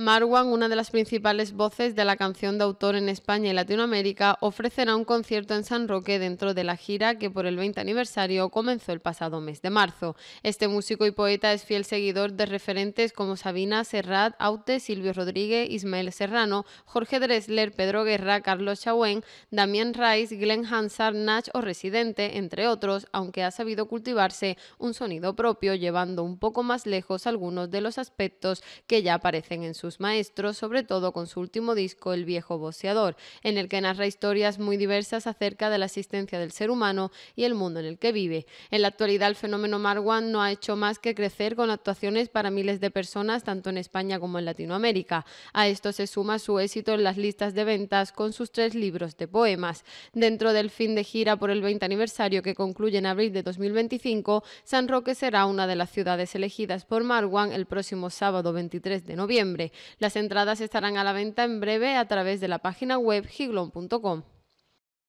Marwan, una de las principales voces de la canción de autor en España y Latinoamérica, ofrecerá un concierto en San Roque dentro de la gira que por el 20 aniversario comenzó el pasado mes de marzo. Este músico y poeta es fiel seguidor de referentes como Sabina, Serrat, Aute, Silvio Rodríguez, Ismael Serrano, Jorge Dressler, Pedro Guerra, Carlos Chauen, Damien Rice, Glenn Hansard, Nash o Residente, entre otros, aunque ha sabido cultivarse un sonido propio, llevando un poco más lejos algunos de los aspectos que ya aparecen en su maestros, sobre todo con su último disco El viejo boceador, en el que narra historias muy diversas acerca de la existencia del ser humano y el mundo en el que vive. En la actualidad el fenómeno Marwan no ha hecho más que crecer con actuaciones para miles de personas tanto en España como en Latinoamérica. A esto se suma su éxito en las listas de ventas con sus tres libros de poemas. Dentro del fin de gira por el 20 aniversario que concluye en abril de 2025, San Roque será una de las ciudades elegidas por Marwan el próximo sábado 23 de noviembre. Las entradas estarán a la venta en breve a través de la página web giglon.com.